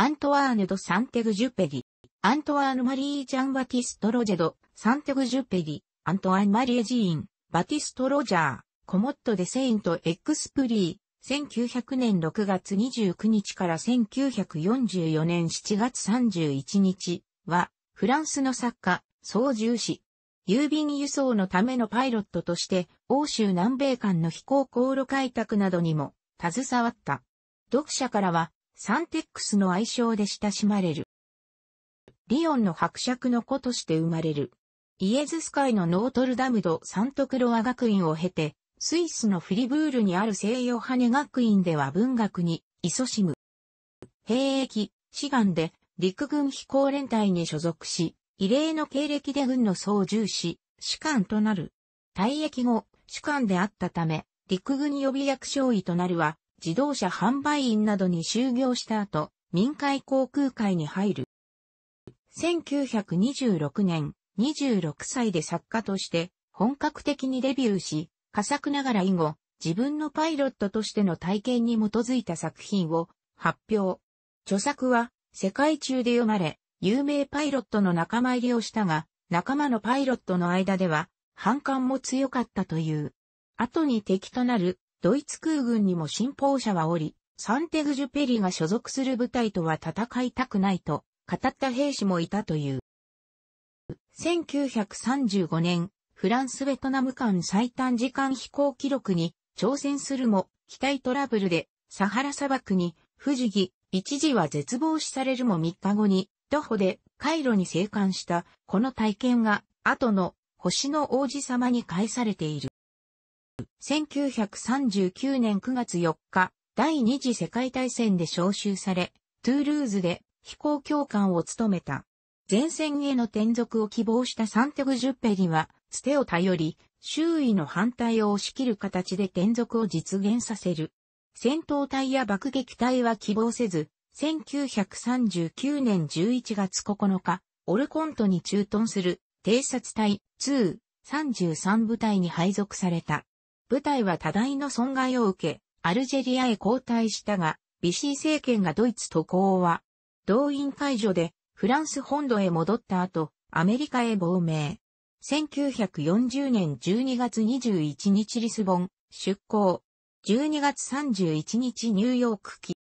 アントワーヌ・ド・サンテグ・ジュペリ。アントワーヌ・マリー・ジャン・バティスト・ロジェド、サンテグ・ジュペリ、アントワーヌ・マリエ・ジーン、バティスト・ロジャー、コモット・デ・セイント・エクスプリー、1900年6月29日から1944年7月31日は、フランスの作家、操縦士、郵便輸送のためのパイロットとして、欧州南米間の飛行航路開拓などにも、携わった。読者からは、サンテックスの愛称で親しまれる。リオンの伯爵の子として生まれる。イエズス会のノートルダムド・サントクロア学院を経て、スイスのフリブールにある西ヨハネ学院では文学に勤しむ。兵役、志願で陸軍飛行連隊に所属し、異例の経歴で軍の操縦士、士官となる。退役後、士官であったため、陸軍予備役将尉となるは、自動車販売員などに就業した後、民海航空会に入る。1926年、26歳で作家として本格的にデビューし、佳作ながら以後、自分のパイロットとしての体験に基づいた作品を発表。著作は世界中で読まれ、有名パイロットの仲間入りをしたが、仲間のパイロットの間では反感も強かったという。後に敵となるドイツ空軍にも信奉者はおり、サンテグジュペリが所属する部隊とは戦いたくないと語った兵士もいたという。1935年、フランスベトナム間最短時間飛行記録に挑戦するも、機体トラブルでサハラ砂漠に不時着、一時は絶望しされるも3日後に、徒歩でカイロに生還した、この体験が、後の星の王子様に返されている。1939年9月4日、第二次世界大戦で召集され、トゥールーズで飛行教官を務めた。前線への転属を希望したサンテグ・ジュッペリは、つてを頼り、周囲の反対を押し切る形で転属を実現させる。戦闘隊や爆撃隊は希望せず、1939年11月9日、オルコントに駐屯する偵察隊233部隊に配属された。部隊は多大の損害を受け、アルジェリアへ交代したが、ビシー政権がドイツ渡航は、動員解除でフランス本土へ戻った後、アメリカへ亡命。1940年12月21日リスボン、出港。12月31日ニューヨーク期。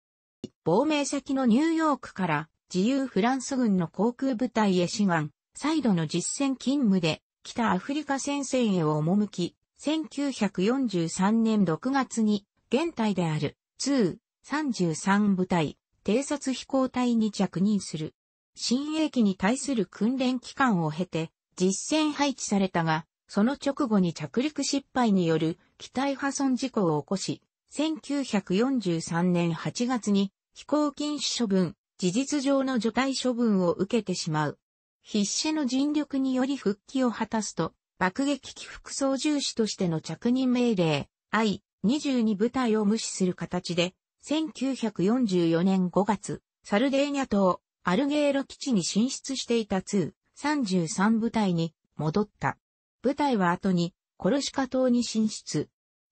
亡命先のニューヨークから自由フランス軍の航空部隊へ志願、再度の実戦勤務で北アフリカ戦線へを赴き、1943年6月に、現体である、2、33部隊、偵察飛行隊に着任する。新鋭機に対する訓練期間を経て、実戦配置されたが、その直後に着陸失敗による機体破損事故を起こし、1943年8月に飛行禁止処分、事実上の除隊処分を受けてしまう。必死の尽力により復帰を果たすと、爆撃機副操縦士としての着任命令 I-22 部隊を無視する形で、1944年5月、サルデーニャ島、アルゲーロ基地に進出していた2、33部隊に戻った。部隊は後にコルシカ島に進出。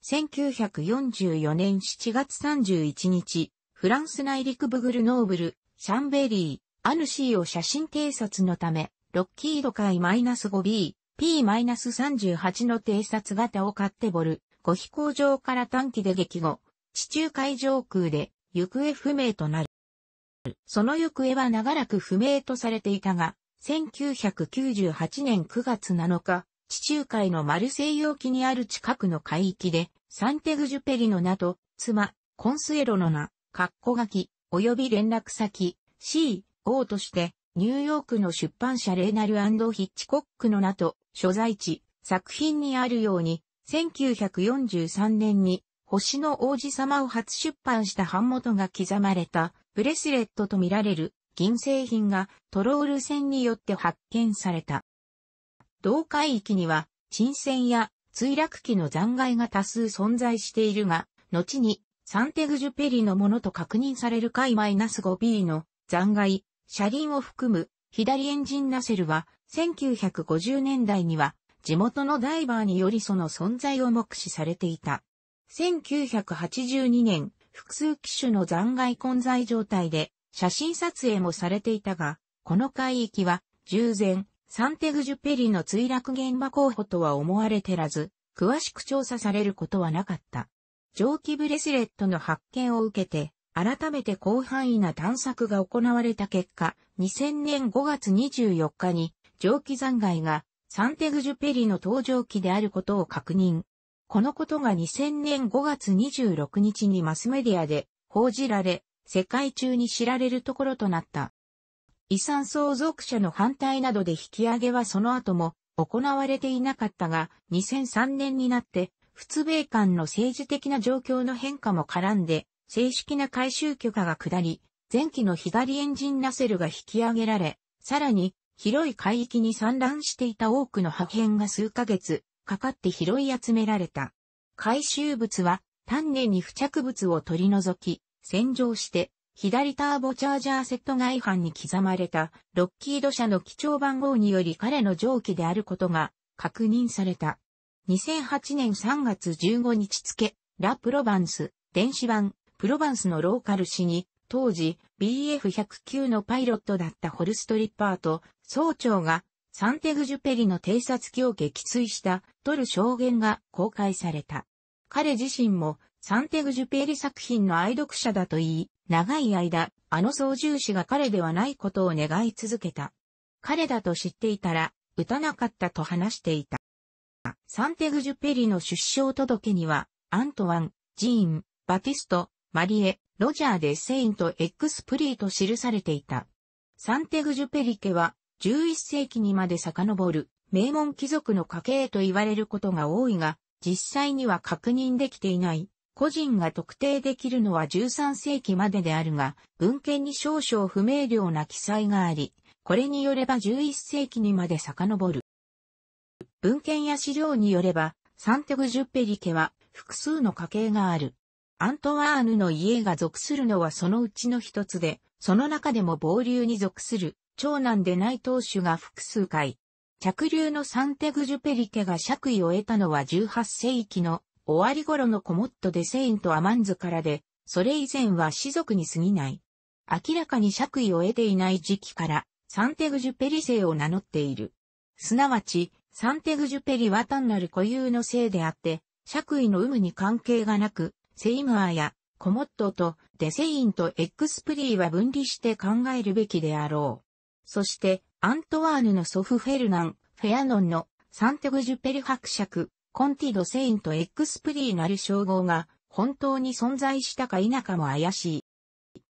1944年7月31日、フランス内陸部グルノーブル、シャンベリー、アヌシーを写真偵察のため、ロッキード海 -5B、P-38 の偵察型を買ってボル、ご飛行場から短期で撃後、地中海上空で行方不明となる。その行方は長らく不明とされていたが、1998年9月7日、地中海のマルセイ沖にある近くの海域で、サンテグジュペリの名と、妻、コンスエロの名、カッコ書き、及び連絡先、C、O として、ニューヨークの出版社レーナルヒッチコックの名と、所在地、作品にあるように、1943年に、星の王子様を初出版した版元が刻まれた、ブレスレットと見られる銀製品がトロール船によって発見された。同海域には、沈船や墜落機の残骸が多数存在しているが、後にサンテグジュペリのものと確認される海 -5B の残骸、車輪を含む左エンジンナセルは1950年代には地元のダイバーによりその存在を目視されていた。1982年、複数機種の残骸混在状態で写真撮影もされていたが、この海域は従前、サンテグジュペリの墜落現場候補とは思われてらず、詳しく調査されることはなかった。蒸気ブレスレットの発見を受けて、改めて広範囲な探索が行われた結果、2000年5月24日に蒸気残骸がサンテグジュペリの登場期であることを確認。このことが2000年5月26日にマスメディアで報じられ、世界中に知られるところとなった。遺産相続者の反対などで引き上げはその後も行われていなかったが、2003年になって、仏米間の政治的な状況の変化も絡んで、正式な回収許可が下り、前期の左エンジンナセルが引き上げられ、さらに広い海域に散乱していた多くの破片が数ヶ月かかって拾い集められた。回収物は丹念に付着物を取り除き、洗浄して、左ターボチャージャーセット外反に刻まれたロッキード社の基調番号により彼の蒸気であることが確認された。2008年3月15日付、ラ・プロバンス、電子版、プロバンスのローカル誌に当時 BF109 のパイロットだったホルストリッパーと総長がサンテグジュペリの偵察機を撃墜したとる証言が公開された。彼自身もサンテグジュペリ作品の愛読者だと言い、長い間、あの操縦士が彼ではないことを願い続けた。彼だと知っていたら、撃たなかったと話していた。サンテグジュペリの出生届には、アントワン、ジーン、バティスト、マリエ、ロジャー・デ・セイント・エックスプリーと記されていた。サンテグジュペリ家は11世紀にまで遡る名門貴族の家系と言われることが多いが、実際には確認できていない。個人が特定できるのは13世紀までであるが、文献に少々不明瞭な記載があり、これによれば11世紀にまで遡る。文献や資料によれば、サンテグジュペリ家は複数の家系がある。アントワーヌの家が属するのはそのうちの一つで、その中でも傍流に属する、長男でない当主が複数回。着流のサンテグジュペリ家が爵位を得たのは18世紀の終わり頃のコモットデセインとアマンズからで、それ以前は士族に過ぎない。明らかに爵位を得ていない時期から、サンテグジュペリ姓を名乗っている。すなわち、サンテグジュペリは単なる固有の姓であって、爵位の有無に関係がなく、セイムアやコモットとデセインとエックスプリーは分離して考えるべきであろう。そして、アントワーヌの祖父フェルナン、フェアノンのサンテグジュペル伯爵、コンティド・セインとエックスプリーなる称号が本当に存在したか否かも怪しい。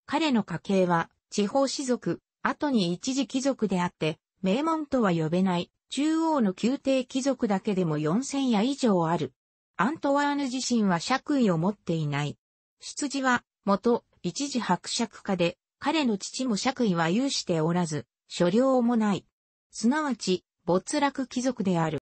彼の家系は地方士族、後に一時貴族であって、名門とは呼べない中央の宮廷貴族だけでも4000や以上ある。アントワーヌ自身は爵位を持っていない。出自は、元、一時伯爵家で、彼の父も爵位は有しておらず、所領もない。すなわち、没落貴族である。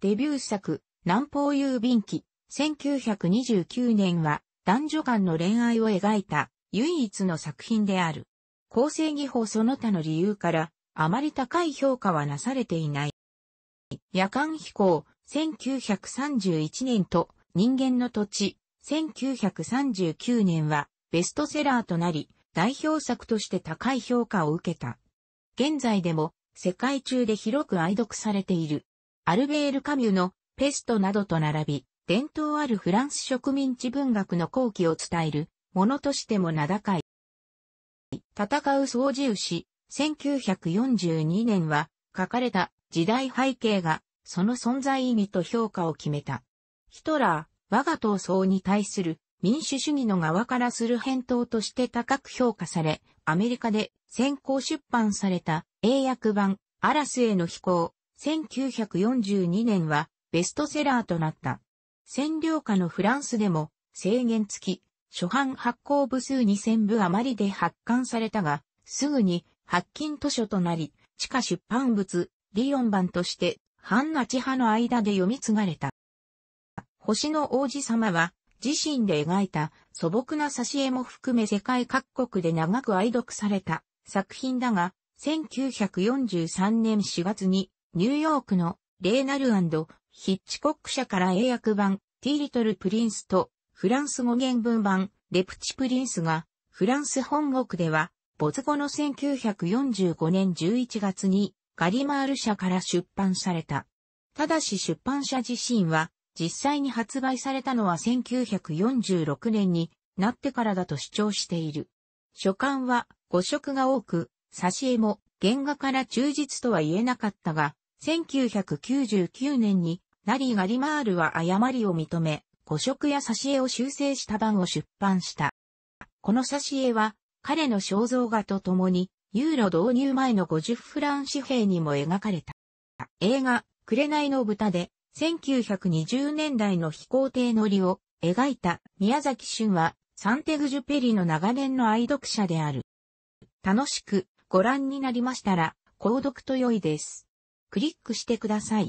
デビュー作、南方郵便記、1929年は、男女間の恋愛を描いた、唯一の作品である。構成技法その他の理由から、あまり高い評価はなされていない。夜間飛行、1931年と人間の土地、1939年はベストセラーとなり、代表作として高い評価を受けた。現在でも世界中で広く愛読されている。アルベール・カミュのペストなどと並び、伝統あるフランス植民地文学の後期を伝えるものとしても名高い。戦う掃除牛、1942年は書かれた時代背景がその存在意義と評価を決めた。ヒトラー、我が闘争に対する民主主義の側からする返答として高く評価され、アメリカで先行出版された英訳版アラスへの飛行、1942年はベストセラーとなった。占領下のフランスでも制限付き、初版発行部数2000部余りで発刊されたが、すぐに発禁図書となり、地下出版物、リオン版としてンナチ派の間で読み継がれた。星の王子様は、自身で描いた素朴な挿絵も含め世界各国で長く愛読された作品だが、1943年4月にニューヨークのレーナルヒッチコック社から英訳版ティーリトルプリンスとフランス語原文版レプチプリンスがフランス本国では没後の1945年11月にガリマール社から出版された。ただし出版社自身は、実際に発売されたのは1946年になってからだと主張している。書簡は誤色が多く、挿絵も原画から忠実とは言えなかったが、1999年にナリー・ガリマールは誤りを認め、誤色や挿絵を修正した版を出版した。この挿絵は彼の肖像画と共にユーロ導入前の50フラン紙幣にも描かれた。映画、紅の豚で、1920年代の飛行艇乗りを描いた宮崎俊は、サンテグジュペリの長年の愛読者である。楽しくご覧になりましたら、購読と良いです。クリックしてください。